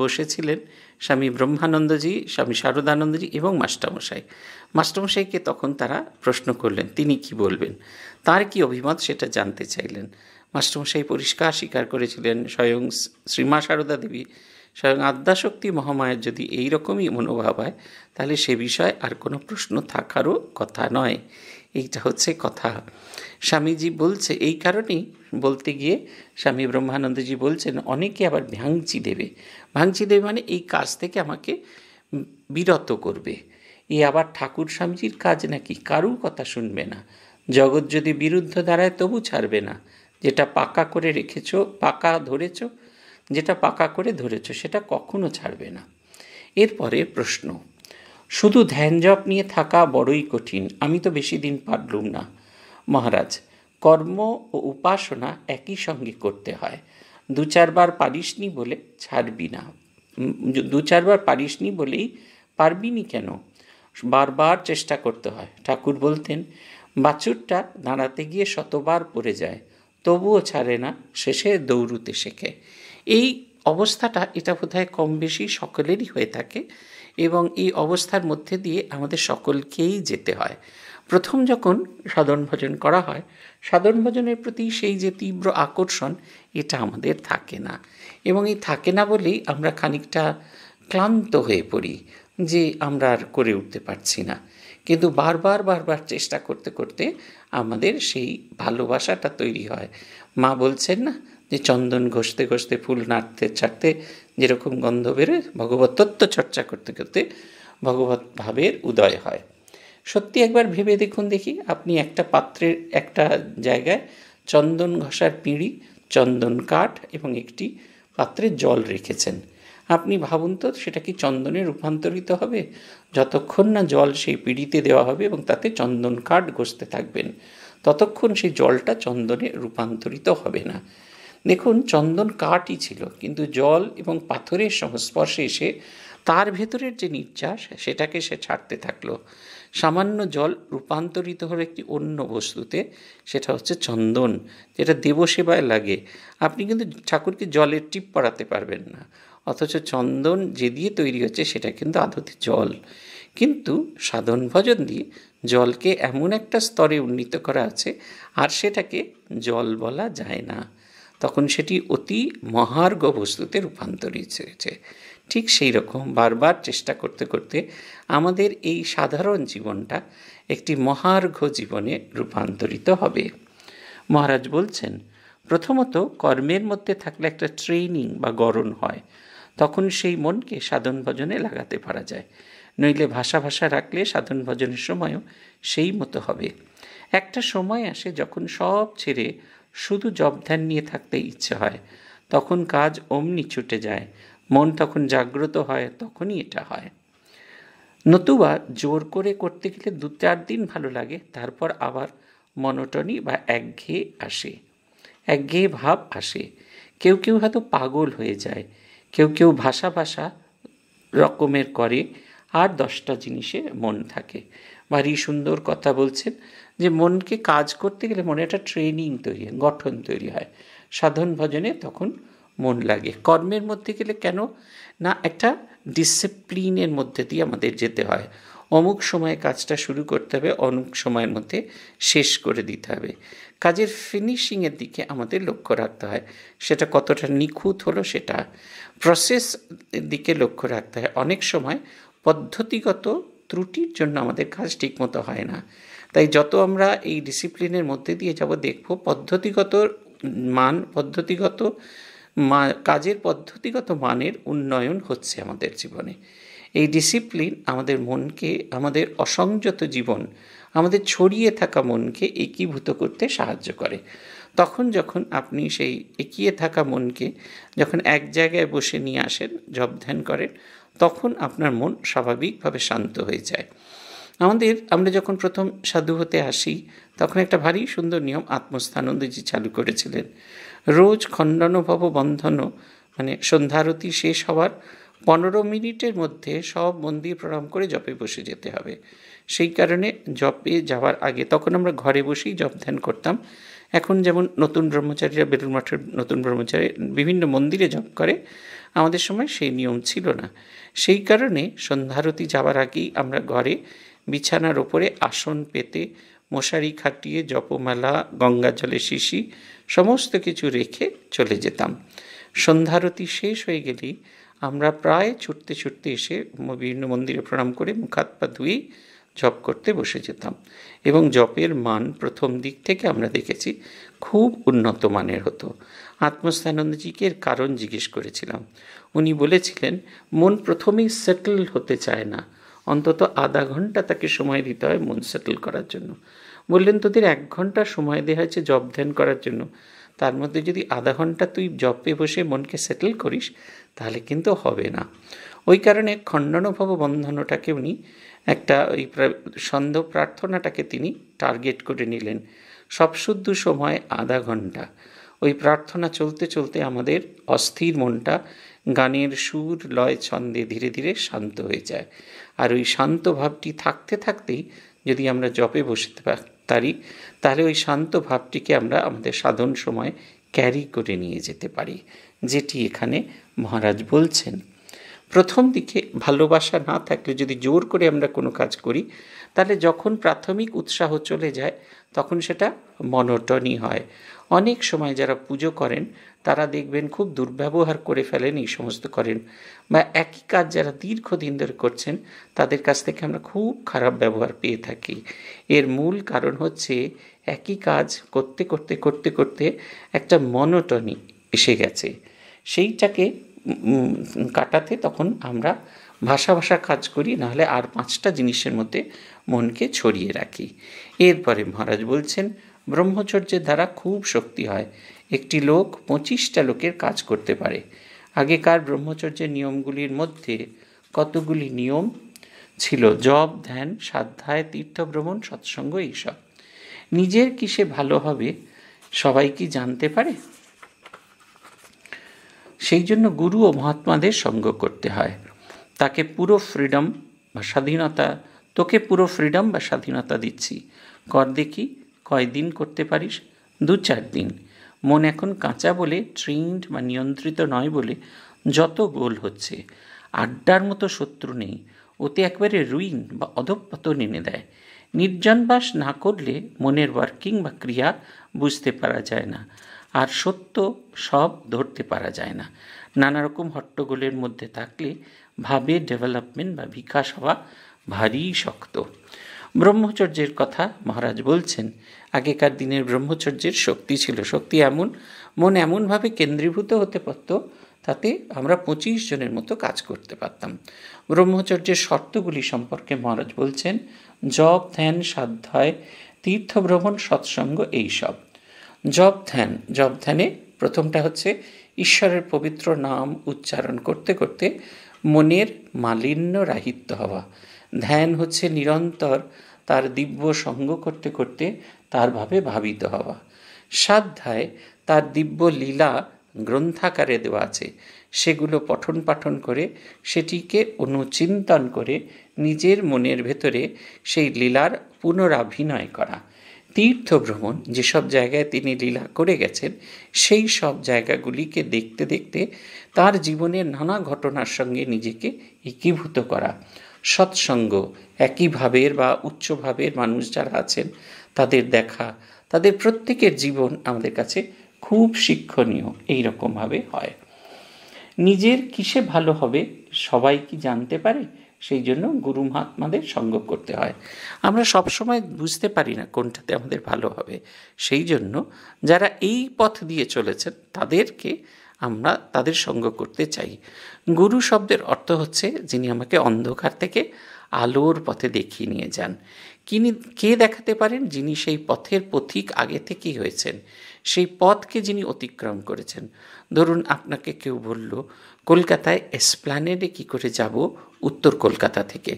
বসেছিলেন স্বামী ব্রহ্মানন্দজি স্বামী শারদানন্দজি এবং মাস্টারমশাই মাস্টারমশাইকে তখন তারা প্রশ্ন করলেন তিনি কি বলবেন তার কি অভিমত সেটা জানতে চাইলেন মাস্টারমশাই পরিষ্কার স্বীকার করেছিলেন স্বয়ং শ্রীমা শারদা দেবী স্বয়ং আদ্যাশক্তি মহামায়ের যদি এই রকমই মনোভাব হয় তাহলে সে বিষয়ে আর কোনো প্রশ্ন থাকারও কথা নয় এইটা হচ্ছে কথা স্বামীজি বলছে এই কারণেই বলতে গিয়ে স্বামী ব্রহ্মানন্দজি বলছেন অনেকে আবার ভাঙচি দেবে ভাঙচি দেবে মানে এই কাজ থেকে আমাকে বিরত করবে এ আবার ঠাকুর স্বামীজির কাজ নাকি কারুর কথা শুনবে না জগৎ যদি বিরুদ্ধ দাঁড়ায় তবু ছাড়বে না যেটা পাকা করে রেখেছ পাকা ধরেছ যেটা পাকা করে ধরেছ সেটা কখনো ছাড়বে না এরপরে প্রশ্ন শুধু ধ্যান জপ নিয়ে থাকা বড়ই কঠিন আমি তো বেশি দিন পারলুম না মহারাজ কর্ম ও উপাসনা একই সঙ্গে করতে হয় দু চারবার পারিসনি বলে ছাড়বি না দু চারবার পারিসনি বলেই পারবি নি কেন বারবার চেষ্টা করতে হয় ঠাকুর বলতেন বাছুরটা দাঁড়াতে গিয়ে শতবার পড়ে যায় তবুও ছাড়ে না শেষে দৌড়ুতে শেখে এই অবস্থাটা এটা হয় কম বেশি সকলেরই হয়ে থাকে এবং এই অবস্থার মধ্যে দিয়ে আমাদের সকলকেই যেতে হয় প্রথম যখন সাধন ভজন করা হয় সাধন ভজনের প্রতি সেই যে তীব্র আকর্ষণ এটা আমাদের থাকে না এবং এই থাকে না বলেই আমরা খানিকটা ক্লান্ত হয়ে পড়ি যে আমরা আর করে উঠতে পারছি না কিন্তু বারবার বারবার চেষ্টা করতে করতে আমাদের সেই ভালোবাসাটা তৈরি হয় মা বলছেন না যে চন্দন ঘষতে ঘষতে ফুল নাড়তে ছাড়তে যেরকম গন্ধ বেরোয় ভগবত তত্ত্ব চর্চা করতে করতে ভগবত ভাবের উদয় হয় সত্যি একবার ভেবে দেখুন দেখি আপনি একটা পাত্রের একটা জায়গায় চন্দন ঘষার পিঁড়ি চন্দন কাঠ এবং একটি পাত্রে জল রেখেছেন আপনি ভাবুন তো সেটা কি চন্দনে রূপান্তরিত হবে যতক্ষণ না জল সেই পিঁড়িতে দেওয়া হবে এবং তাতে চন্দন কাঠ ঘষতে থাকবেন ততক্ষণ সেই জলটা চন্দনে রূপান্তরিত হবে না দেখুন চন্দন কাঠই ছিল কিন্তু জল এবং পাথরের সংস্পর্শে এসে তার ভেতরের যে নির্যাস সেটাকে সে ছাড়তে থাকলো সামান্য জল রূপান্তরিত হলো একটি অন্য বস্তুতে সেটা হচ্ছে চন্দন যেটা দেবসেবায় লাগে আপনি কিন্তু ঠাকুরকে জলের টিপ পড়াতে পারবেন না অথচ চন্দন যে দিয়ে তৈরি হচ্ছে সেটা কিন্তু আদতে জল কিন্তু সাধন ভজন দিয়ে জলকে এমন একটা স্তরে উন্নীত করা আছে আর সেটাকে জল বলা যায় না তখন সেটি অতি মহার্ঘ বস্তুতে রূপান্তরিত হয়েছে ঠিক সেই রকম বারবার চেষ্টা করতে করতে আমাদের এই সাধারণ জীবনটা একটি মহার্ঘ জীবনে রূপান্তরিত হবে মহারাজ বলছেন প্রথমত কর্মের মধ্যে থাকলে একটা ট্রেনিং বা গরণ হয় তখন সেই মনকে সাধন ভজনে লাগাতে পারা যায় নইলে ভাষা ভাষা রাখলে সাধন ভজনের সময়ও সেই মতো হবে একটা সময় আসে যখন সব ছেড়ে শুধু জবধ্যান নিয়ে থাকতে ইচ্ছে হয় তখন কাজ অমনি ছুটে যায় মন তখন জাগ্রত হয় তখনই এটা হয় নতুবা জোর করে করতে গেলে দু চার দিন ভালো লাগে তারপর আবার মনোটনি বা একঘেয়ে আসে একঘেয়ে ভাব আসে কেউ কেউ হয়তো পাগল হয়ে যায় কেউ কেউ ভাষা ভাষা রকমের করে আর দশটা জিনিসে মন থাকে ভারী সুন্দর কথা বলছেন যে মনকে কাজ করতে গেলে মনে একটা ট্রেনিং তৈরি হয় গঠন তৈরি হয় সাধন ভজনে তখন মন লাগে কর্মের মধ্যে গেলে কেন না একটা ডিসিপ্লিনের মধ্যে দিয়ে আমাদের যেতে হয় অমুক সময়ে কাজটা শুরু করতে হবে অমুক সময়ের মধ্যে শেষ করে দিতে হবে কাজের ফিনিশিংয়ের দিকে আমাদের লক্ষ্য রাখতে হয় সেটা কতটা নিখুঁত হলো সেটা প্রসেস দিকে লক্ষ্য রাখতে হয় অনেক সময় পদ্ধতিগত ত্রুটির জন্য আমাদের কাজ ঠিকমতো হয় না তাই যত আমরা এই ডিসিপ্লিনের মধ্যে দিয়ে যাব দেখব পদ্ধতিগত মান পদ্ধতিগত কাজের পদ্ধতিগত মানের উন্নয়ন হচ্ছে আমাদের জীবনে এই ডিসিপ্লিন আমাদের মনকে আমাদের অসংযত জীবন আমাদের ছড়িয়ে থাকা মনকে একীভূত করতে সাহায্য করে তখন যখন আপনি সেই একিয়ে থাকা মনকে যখন এক জায়গায় বসে নিয়ে আসেন জব ধ্যান করেন তখন আপনার মন স্বাভাবিকভাবে শান্ত হয়ে যায় আমাদের আমরা যখন প্রথম সাধু হতে আসি তখন একটা ভারী সুন্দর নিয়ম আত্মস্থানন্দজি চালু করেছিলেন রোজ খণ্ডানুভব বন্ধন মানে সন্ধ্যারতি শেষ হওয়ার পনেরো মিনিটের মধ্যে সব মন্দির প্রণাম করে জপে বসে যেতে হবে সেই কারণে জপে যাওয়ার আগে তখন আমরা ঘরে বসেই জপ ধ্যান করতাম এখন যেমন নতুন ব্রহ্মচারীরা বেলুর মঠের নতুন ব্রহ্মচারী বিভিন্ন মন্দিরে জপ করে আমাদের সময় সেই নিয়ম ছিল না সেই কারণে সন্ধ্যারতি যাওয়ার আগেই আমরা ঘরে বিছানার ওপরে আসন পেতে মশারি খাটিয়ে জপমালা গঙ্গা জলে শিশি সমস্ত কিছু রেখে চলে যেতাম সন্ধ্যারতি শেষ হয়ে গেলেই আমরা প্রায় ছুটতে ছুটতে এসে বিভিন্ন মন্দিরে প্রণাম করে মুখাত পা ধুয়েই জপ করতে বসে যেতাম এবং জপের মান প্রথম দিক থেকে আমরা দেখেছি খুব উন্নত মানের হতো আত্মস্থানন্দজিকে এর কারণ জিজ্ঞেস করেছিলাম উনি বলেছিলেন মন প্রথমেই সেটেল হতে চায় না অন্তত আধা ঘন্টা তাকে সময় দিতে হয় মন সেটেল করার জন্য বললেন তোদের এক ঘন্টা সময় দেওয়া হয়েছে জব ধ্যান করার জন্য তার মধ্যে যদি আধা ঘন্টা তুই জপে বসে মনকে সেটেল করিস তাহলে কিন্তু হবে না ওই কারণে খণ্ডনভব বন্ধনটাকে উনি একটা ওই সন্ধ্য প্রার্থনাটাকে তিনি টার্গেট করে নিলেন সবশুদ্ধ সময় আধা ঘন্টা ওই প্রার্থনা চলতে চলতে আমাদের অস্থির মনটা গানের সুর লয় ছন্দে ধীরে ধীরে শান্ত হয়ে যায় আর ওই শান্ত ভাবটি থাকতে থাকতেই যদি আমরা জপে বসতে পারি তাহলে ওই শান্ত ভাবটিকে আমরা আমাদের সাধন সময় ক্যারি করে নিয়ে যেতে পারি যেটি এখানে মহারাজ বলছেন প্রথম দিকে ভালোবাসা না থাকলে যদি জোর করে আমরা কোনো কাজ করি তাহলে যখন প্রাথমিক উৎসাহ চলে যায় তখন সেটা মনোটনি হয় অনেক সময় যারা পুজো করেন তারা দেখবেন খুব দুর্ব্যবহার করে ফেলেন এই সমস্ত করেন বা একই কাজ যারা দীর্ঘদিন ধরে করছেন তাদের কাছ থেকে আমরা খুব খারাপ ব্যবহার পেয়ে থাকি এর মূল কারণ হচ্ছে একই কাজ করতে করতে করতে করতে একটা মনোটনি এসে গেছে সেইটাকে কাটাতে তখন আমরা ভাষা ভাষা কাজ করি নাহলে আর পাঁচটা জিনিসের মধ্যে মনকে ছড়িয়ে রাখি এরপরে মহারাজ বলছেন ব্রহ্মচর্যের দ্বারা খুব শক্তি হয় একটি লোক পঁচিশটা লোকের কাজ করতে পারে আগেকার ব্রহ্মচর্যের নিয়মগুলির মধ্যে কতগুলি নিয়ম ছিল জব ধ্যান সাধ্যায় তীর্থভ্রমণ সৎসঙ্গ এইসব নিজের কিসে ভালো হবে সবাই কি জানতে পারে সেই জন্য গুরু ও মহাত্মাদের সঙ্গ করতে হয় তাকে পুরো ফ্রিডম বা স্বাধীনতা তোকে পুরো ফ্রিডম বা স্বাধীনতা দিচ্ছি কর দেখি কয়দিন করতে পারিস দু চার দিন মন এখন কাঁচা বলে ট্রেন্ড বা নিয়ন্ত্রিত নয় বলে যত গোল হচ্ছে আড্ডার মতো শত্রু নেই ওতে একবারে রুইন বা অধপতন এনে দেয় নির্জনবাস না করলে মনের ওয়ার্কিং বা ক্রিয়া বুঝতে পারা যায় না আর সত্য সব ধরতে পারা যায় না নানা রকম হট্টগোলের মধ্যে থাকলে ভাবে ডেভেলপমেন্ট বা বিকাশ হওয়া ভারী শক্ত ব্রহ্মচর্যের কথা মহারাজ বলছেন আগেকার দিনের ব্রহ্মচর্যের শক্তি ছিল শক্তি এমন মন এমনভাবে কেন্দ্রীভূত হতে পারত তাতে আমরা পঁচিশ জনের মতো কাজ করতে পারতাম ব্রহ্মচর্যের শর্তগুলি সম্পর্কে মহারাজ বলছেন জপ ধ্যান সাধ্যায় তীর্থভ্রমণ সৎসঙ্গ এইসব জব ধ্যান জব ধ্যানে প্রথমটা হচ্ছে ঈশ্বরের পবিত্র নাম উচ্চারণ করতে করতে মনের মালিন্য রাহিত্য হওয়া ধ্যান হচ্ছে নিরন্তর তার দিব্য সঙ্গ করতে করতে তারভাবে ভাবিত হওয়া সাধ্যায় তার দিব্য লীলা গ্রন্থাকারে দেওয়া আছে সেগুলো পঠন পাঠন করে সেটিকে অনুচিন্তন করে নিজের মনের ভেতরে সেই লীলার পুনরাভিনয় করা তীর্থভ্রমণ যেসব জায়গায় তিনি লীলা করে গেছেন সেই সব জায়গাগুলিকে দেখতে দেখতে তার জীবনের নানা ঘটনার সঙ্গে নিজেকে একীভূত করা সৎসঙ্গ একই বা উচ্চ মানুষ যারা আছেন তাদের দেখা তাদের প্রত্যেকের জীবন আমাদের কাছে খুব শিক্ষণীয় এই রকমভাবে হয় নিজের কিসে ভালো হবে সবাই কি জানতে পারে সেই জন্য গুরু মহাত্মাদের সঙ্গ করতে হয় আমরা সবসময় বুঝতে পারি না কোনটাতে আমাদের ভালো হবে সেই জন্য যারা এই পথ দিয়ে চলেছেন তাদেরকে আমরা তাদের সঙ্গ করতে চাই গুরু শব্দের অর্থ হচ্ছে যিনি আমাকে অন্ধকার থেকে আলোর পথে দেখিয়ে নিয়ে যান কিনি কে দেখাতে পারেন যিনি সেই পথের পথিক আগে থেকেই হয়েছেন সেই পথকে যিনি অতিক্রম করেছেন ধরুন আপনাকে কেউ বলল কলকাতায় এসপ্ল্যানেডে কি করে যাব উত্তর কলকাতা থেকে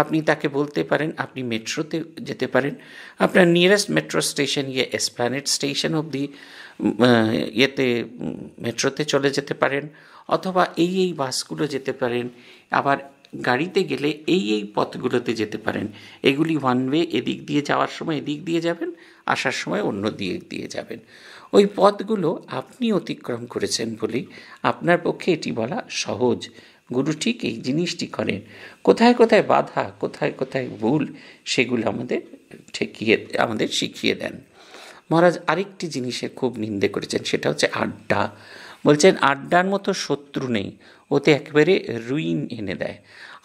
আপনি তাকে বলতে পারেন আপনি মেট্রোতে যেতে পারেন আপনার নিয়ারেস্ট মেট্রো স্টেশন ইয়ে এসপ্ল্যানেড স্টেশন অবধি ইয়েতে মেট্রোতে চলে যেতে পারেন অথবা এই এই বাসগুলো যেতে পারেন আবার গাড়িতে গেলে এই এই পথগুলোতে যেতে পারেন এগুলি ওয়ান ওয়ে এদিক দিয়ে যাওয়ার সময় এদিক দিয়ে যাবেন আসার সময় অন্য দিয়ে দিয়ে যাবেন ওই পথগুলো আপনি অতিক্রম করেছেন বলেই আপনার পক্ষে এটি বলা সহজ গুরু ঠিক এই জিনিসটি করেন কোথায় কোথায় বাধা কোথায় কোথায় ভুল সেগুলো আমাদের ঠেকিয়ে আমাদের শিখিয়ে দেন মহারাজ আরেকটি জিনিসে খুব নিন্দে করেছেন সেটা হচ্ছে আড্ডা বলছেন আড্ডার মতো শত্রু নেই ওতে একেবারে রুইন এনে দেয়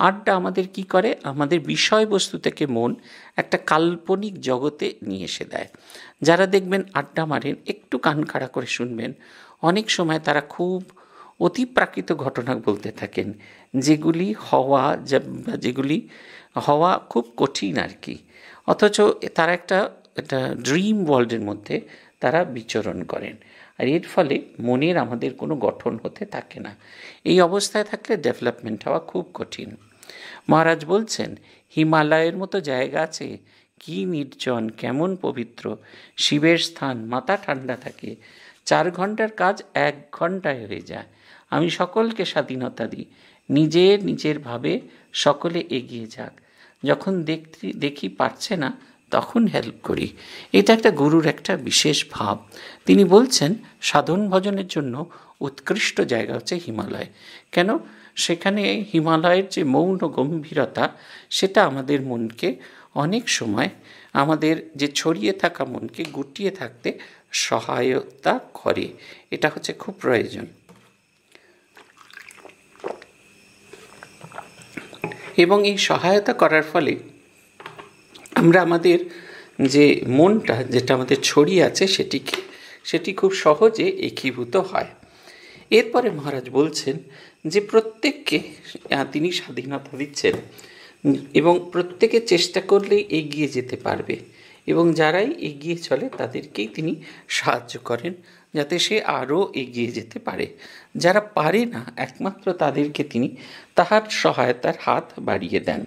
আড্ডা আমাদের কি করে আমাদের বিষয়বস্তু থেকে মন একটা কাল্পনিক জগতে নিয়ে এসে দেয় যারা দেখবেন আড্ডা মারেন একটু কান খাড়া করে শুনবেন অনেক সময় তারা খুব অতিপ্রাকৃত ঘটনা বলতে থাকেন যেগুলি হওয়া যেগুলি হওয়া খুব কঠিন আর কি অথচ তারা একটা একটা ড্রিম ওয়ার্ল্ডের মধ্যে তারা বিচরণ করেন আর এর ফলে মনের আমাদের কোনো গঠন হতে থাকে না এই অবস্থায় থাকলে ডেভেলপমেন্ট হওয়া খুব কঠিন মহারাজ বলছেন হিমালয়ের মতো জায়গা আছে কি নির্জন কেমন পবিত্র শিবের স্থান মাথা ঠান্ডা থাকে চার ঘন্টার কাজ এক ঘন্টায় হয়ে যায় আমি সকলকে স্বাধীনতা দিই নিজের নিজের ভাবে সকলে এগিয়ে যাক যখন দেখতে দেখি পারছে না তখন হেল্প করি এটা একটা গুরুর একটা বিশেষ ভাব তিনি বলছেন সাধন ভজনের জন্য উৎকৃষ্ট জায়গা হচ্ছে হিমালয় কেন সেখানে হিমালয়ের যে মৌন গম্ভীরতা সেটা আমাদের মনকে অনেক সময় আমাদের যে ছড়িয়ে থাকা মনকে গুটিয়ে থাকতে সহায়তা করে এটা হচ্ছে খুব প্রয়োজন এবং এই সহায়তা করার ফলে আমরা আমাদের যে মনটা যেটা আমাদের ছড়িয়ে আছে সেটিকে সেটি খুব সহজে একীভূত হয় এরপরে মহারাজ বলছেন যে প্রত্যেককে তিনি স্বাধীনতা দিচ্ছেন এবং প্রত্যেকে চেষ্টা করলেই এগিয়ে যেতে পারবে এবং যারাই এগিয়ে চলে তাদেরকেই তিনি সাহায্য করেন যাতে সে আরও এগিয়ে যেতে পারে যারা পারে না একমাত্র তাদেরকে তিনি তাহার সহায়তার হাত বাড়িয়ে দেন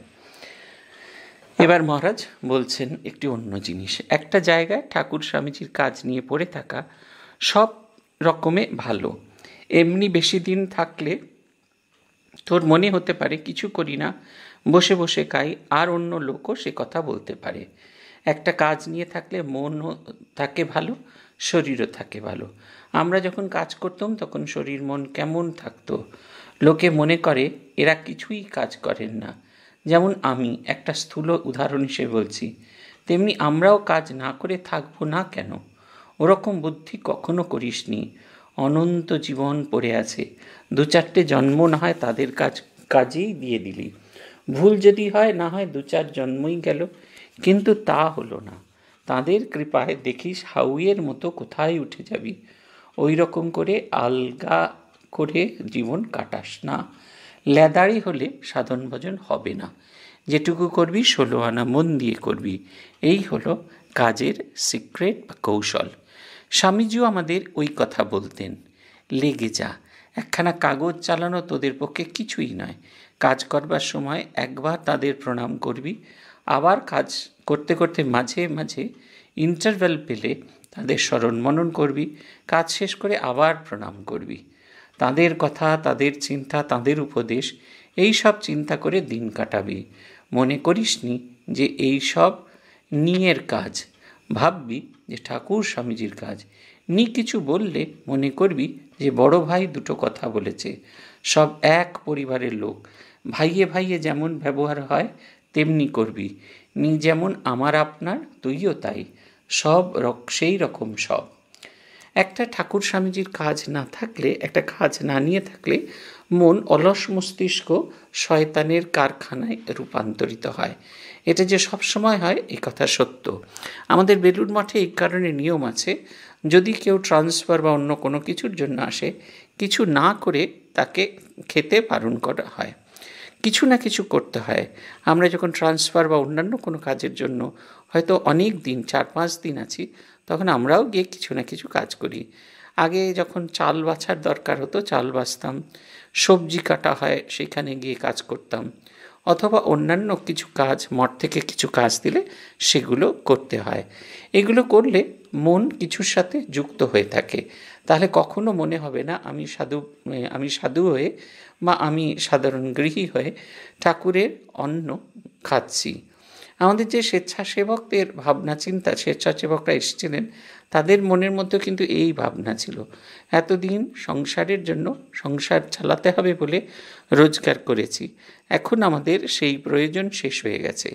এবার মহারাজ বলছেন একটি অন্য জিনিস একটা জায়গায় ঠাকুর স্বামীজির কাজ নিয়ে পড়ে থাকা সব রকমে ভালো এমনি বেশি দিন থাকলে তোর মনে হতে পারে কিছু করি না বসে বসে খাই আর অন্য লোকও সে কথা বলতে পারে একটা কাজ নিয়ে থাকলে মনও থাকে ভালো শরীরও থাকে ভালো আমরা যখন কাজ করতাম তখন শরীর মন কেমন থাকতো লোকে মনে করে এরা কিছুই কাজ করেন না যেমন আমি একটা স্থূল উদাহরণ হিসেবে বলছি তেমনি আমরাও কাজ না করে থাকবো না কেন ওরকম বুদ্ধি কখনো করিসনি অনন্ত জীবন পড়ে আছে দু চারটে জন্ম না হয় তাদের কাজ কাজেই দিয়ে দিলি ভুল যদি হয় না হয় দু চার জন্মই গেল কিন্তু তা হলো না তাদের কৃপায় দেখিস হাউয়ের মতো কোথায় উঠে যাবি ওই রকম করে আলগা করে জীবন কাটাস না লেদারি হলে সাধন ভজন হবে না যেটুকু করবি ষোলো আনা মন দিয়ে করবি এই হলো কাজের সিক্রেট বা কৌশল স্বামীজিও আমাদের ওই কথা বলতেন লেগে যা একখানা কাগজ চালানো তোদের পক্ষে কিছুই নয় কাজ করবার সময় একবার তাদের প্রণাম করবি আবার কাজ করতে করতে মাঝে মাঝে ইন্টারভেল পেলে তাদের স্মরণ মনন করবি কাজ শেষ করে আবার প্রণাম করবি তাদের কথা তাদের চিন্তা তাদের উপদেশ এই সব চিন্তা করে দিন কাটাবি মনে করিসনি যে এই সব নিয়ের কাজ ভাববি যে ঠাকুর স্বামীজির কাজ নি কিছু বললে মনে করবি যে বড় ভাই দুটো কথা বলেছে সব এক পরিবারের লোক ভাইয়ে ভাইয়ে যেমন ব্যবহার হয় তেমনি করবি নি যেমন আমার আপনার তুইও তাই সব সেই রকম সব একটা ঠাকুর স্বামীজির কাজ না থাকলে একটা কাজ না নিয়ে থাকলে মন অলস মস্তিষ্ক শয়তানের কারখানায় রূপান্তরিত হয় এটা যে সবসময় হয় এ কথা সত্য আমাদের বেলুড় মঠে এই কারণে নিয়ম আছে যদি কেউ ট্রান্সফার বা অন্য কোনো কিছুর জন্য আসে কিছু না করে তাকে খেতে বারণ করা হয় কিছু না কিছু করতে হয় আমরা যখন ট্রান্সফার বা অন্যান্য কোনো কাজের জন্য হয়তো অনেক দিন চার পাঁচ দিন আছি তখন আমরাও গিয়ে কিছু না কিছু কাজ করি আগে যখন চাল বাছার দরকার হতো চাল বাছতাম সবজি কাটা হয় সেখানে গিয়ে কাজ করতাম অথবা অন্যান্য কিছু কাজ মঠ থেকে কিছু কাজ দিলে সেগুলো করতে হয় এগুলো করলে মন কিছুর সাথে যুক্ত হয়ে থাকে তাহলে কখনো মনে হবে না আমি সাধু আমি সাধু হয়ে বা আমি সাধারণ গৃহী হয়ে ঠাকুরের অন্ন খাচ্ছি আমাদের যে স্বেচ্ছাসেবকদের ভাবনা চিন্তা স্বেচ্ছাসেবকরা এসেছিলেন তাদের মনের মধ্যে কিন্তু এই ভাবনা ছিল এতদিন সংসারের জন্য সংসার চালাতে হবে বলে রোজগার করেছি এখন আমাদের সেই প্রয়োজন শেষ হয়ে গেছে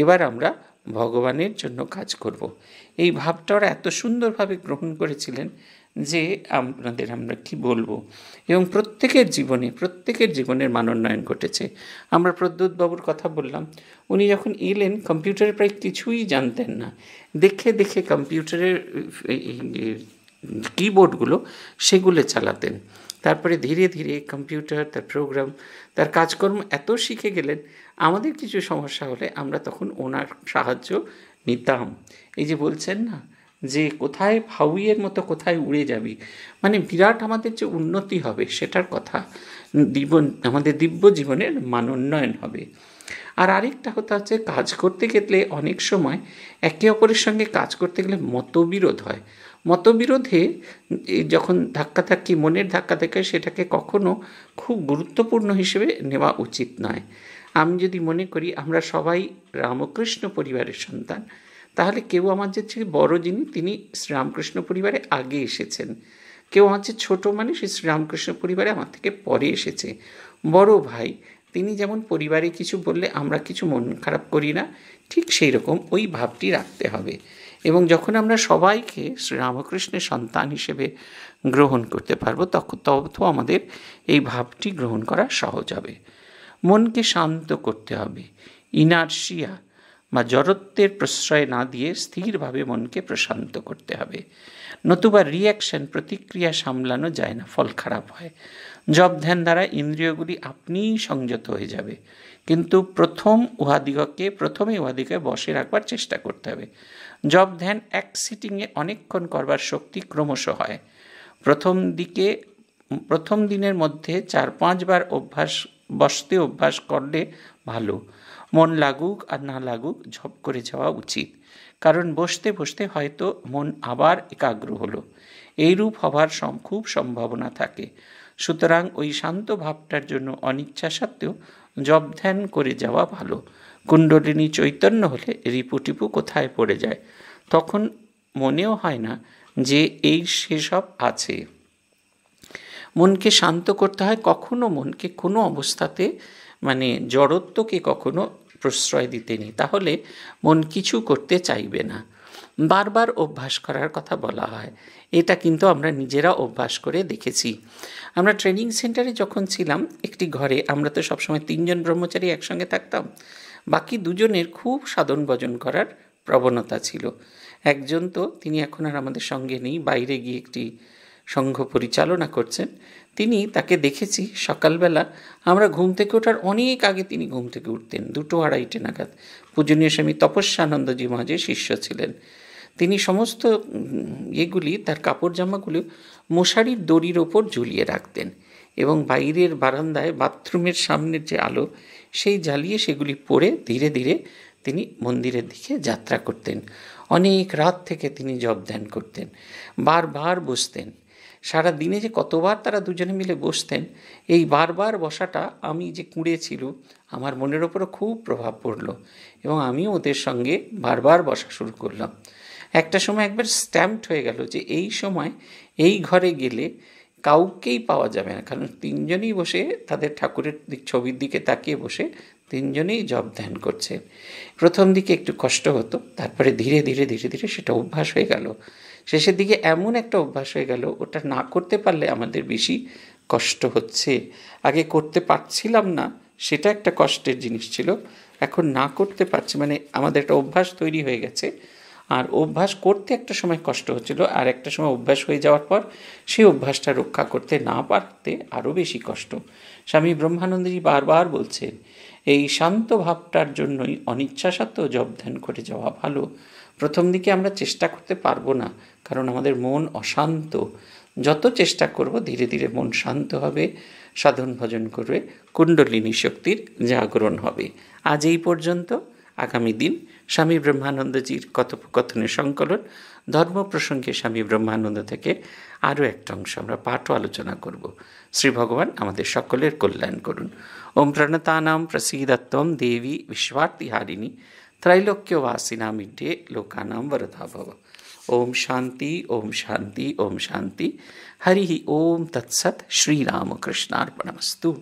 এবার আমরা ভগবানের জন্য কাজ করব। এই ভাবটা ওরা এত সুন্দরভাবে গ্রহণ করেছিলেন যে আপনাদের আমরা কি বলবো এবং প্রত্যেকের জীবনে প্রত্যেকের জীবনের মানোন্নয়ন ঘটেছে আমরা প্রদ্যুৎ বাবুর কথা বললাম উনি যখন এলেন কম্পিউটারে প্রায় কিছুই জানতেন না দেখে দেখে কম্পিউটারের কিবোর্ডগুলো সেগুলো চালাতেন তারপরে ধীরে ধীরে কম্পিউটার তার প্রোগ্রাম তার কাজকর্ম এত শিখে গেলেন আমাদের কিছু সমস্যা হলে আমরা তখন ওনার সাহায্য নিতাম এই যে বলছেন না যে কোথায় ভাউইয়ের মতো কোথায় উড়ে যাবি মানে বিরাট আমাদের যে উন্নতি হবে সেটার কথা দিব আমাদের দিব্য জীবনের মানোন্নয়ন হবে আর আরেকটা কথা হচ্ছে কাজ করতে গেলে অনেক সময় একে অপরের সঙ্গে কাজ করতে গেলে মতবিরোধ হয় মতবিরোধে যখন ধাক্কা থাকি মনের ধাক্কা থাকে সেটাকে কখনো খুব গুরুত্বপূর্ণ হিসেবে নেওয়া উচিত নয় আমি যদি মনে করি আমরা সবাই রামকৃষ্ণ পরিবারের সন্তান তাহলে কেউ আমার যে বড় যিনি তিনি শ্রীরামকৃষ্ণ পরিবারে আগে এসেছেন কেউ আমার যে ছোটো মানে সে শ্রীরামকৃষ্ণ পরিবারে আমার থেকে পরে এসেছে বড় ভাই তিনি যেমন পরিবারে কিছু বললে আমরা কিছু মন খারাপ করি না ঠিক সেই রকম ওই ভাবটি রাখতে হবে এবং যখন আমরা সবাইকে শ্রীরামকৃষ্ণের সন্তান হিসেবে গ্রহণ করতে পারবো তখন তো আমাদের এই ভাবটি গ্রহণ করা সহজ হবে মনকে শান্ত করতে হবে ইনার্শিয়া বা জড়ত্বের প্রশ্রয় না দিয়ে স্থিরভাবে মনকে প্রশান্ত করতে হবে নতুবা রিয়াকশন প্রতিক্রিয়া সামলানো যায় না ফল খারাপ হয় জব ধ্যান দ্বারা ইন্দ্রিয়গুলি আপনিই সংযত হয়ে যাবে কিন্তু প্রথম উহাদিগকে প্রথমে উহাদিগকে বসে রাখবার চেষ্টা করতে হবে জব ধ্যান এক সিটিংয়ে অনেকক্ষণ করবার শক্তি ক্রমশ হয় প্রথম দিকে প্রথম দিনের মধ্যে চার পাঁচবার অভ্যাস বসতে অভ্যাস করলে ভালো মন লাগুক আর না লাগুক ঝপ করে যাওয়া উচিত কারণ বসতে বসতে হয়তো মন আবার একাগ্র হলো এইরূপ হবার খুব সম্ভাবনা থাকে সুতরাং ওই শান্ত ভাবটার জন্য অনিচ্ছা সত্ত্বেও জব ধ্যান করে যাওয়া ভালো কুণ্ডলিনী চৈতন্য হলে রিপুটিপু কোথায় পড়ে যায় তখন মনেও হয় না যে এই সেসব আছে মনকে শান্ত করতে হয় কখনো মনকে কোনো অবস্থাতে মানে জড়ত্বকে কখনো প্রশ্রয় দিতে নেই তাহলে মন কিছু করতে চাইবে না বারবার অভ্যাস করার কথা বলা হয় এটা কিন্তু আমরা নিজেরা অভ্যাস করে দেখেছি আমরা ট্রেনিং সেন্টারে যখন ছিলাম একটি ঘরে আমরা তো সবসময় তিনজন ব্রহ্মচারী একসঙ্গে থাকতাম বাকি দুজনের খুব সাধন বজন করার প্রবণতা ছিল একজন তো তিনি এখন আর আমাদের সঙ্গে নেই বাইরে গিয়ে একটি সংঘ পরিচালনা করছেন তিনি তাকে দেখেছি সকালবেলা আমরা ঘুম থেকে ওঠার অনেক আগে তিনি ঘুম থেকে উঠতেন দুটো আড়াইটে নাগাদ পূজনীয় স্বামী তপস্যানন্দজি মহাজের শিষ্য ছিলেন তিনি সমস্ত ইয়েগুলি তার কাপড় জামাগুলি মশারির দড়ির ওপর ঝুলিয়ে রাখতেন এবং বাইরের বারান্দায় বাথরুমের সামনের যে আলো সেই জ্বালিয়ে সেগুলি পরে ধীরে ধীরে তিনি মন্দিরের দিকে যাত্রা করতেন অনেক রাত থেকে তিনি জপ ধ্যান করতেন বারবার বসতেন সারা দিনে যে কতবার তারা দুজনে মিলে বসতেন এই বারবার বসাটা আমি যে কুঁড়েছিল আমার মনের ওপরও খুব প্রভাব পড়ল এবং আমিও ওদের সঙ্গে বারবার বসা শুরু করলাম একটা সময় একবার স্ট্যাম্পড হয়ে গেল যে এই সময় এই ঘরে গেলে কাউকেই পাওয়া যাবে না কারণ তিনজনেই বসে তাদের ঠাকুরের ছবির দিকে তাকিয়ে বসে তিনজনেই জব ধ্যান করছে প্রথম দিকে একটু কষ্ট হতো তারপরে ধীরে ধীরে ধীরে ধীরে সেটা অভ্যাস হয়ে গেল শেষের দিকে এমন একটা অভ্যাস হয়ে গেল ওটা না করতে পারলে আমাদের বেশি কষ্ট হচ্ছে আগে করতে পারছিলাম না সেটা একটা কষ্টের জিনিস ছিল এখন না করতে পারছি মানে আমাদের একটা অভ্যাস তৈরি হয়ে গেছে আর অভ্যাস করতে একটা সময় কষ্ট হচ্ছিল আর একটা সময় অভ্যাস হয়ে যাওয়ার পর সেই অভ্যাসটা রক্ষা করতে না পারতে আরও বেশি কষ্ট স্বামী ব্রহ্মানন্দজি বারবার বলছেন এই শান্ত ভাবটার জন্যই অনিচ্ছা সত্ত্বেও জব ধ্যান করে যাওয়া ভালো প্রথম দিকে আমরা চেষ্টা করতে পারবো না কারণ আমাদের মন অশান্ত যত চেষ্টা করব ধীরে ধীরে মন শান্ত হবে সাধন ভজন করবে কুণ্ডলিনী শক্তির জাগরণ হবে আজ এই পর্যন্ত আগামী দিন স্বামী ব্রহ্মানন্দজির কথোপকথনের সংকলন ধর্ম প্রসঙ্গে স্বামী ব্রহ্মানন্দ থেকে আরও একটা অংশ আমরা পাঠও আলোচনা করব শ্রী ভগবান আমাদের সকলের কল্যাণ করুন ওম প্রণতানাম প্রসীদত্তম দেবী বিশ্বার্থী হারিণী ত্রৈলোক্যবাসিনামিড্যে লোকানাম বরধাভব ओम शांति ओम शांति ओम शांति हरि ओम तत्सत श्री राम कृष्णार्पणमस्तु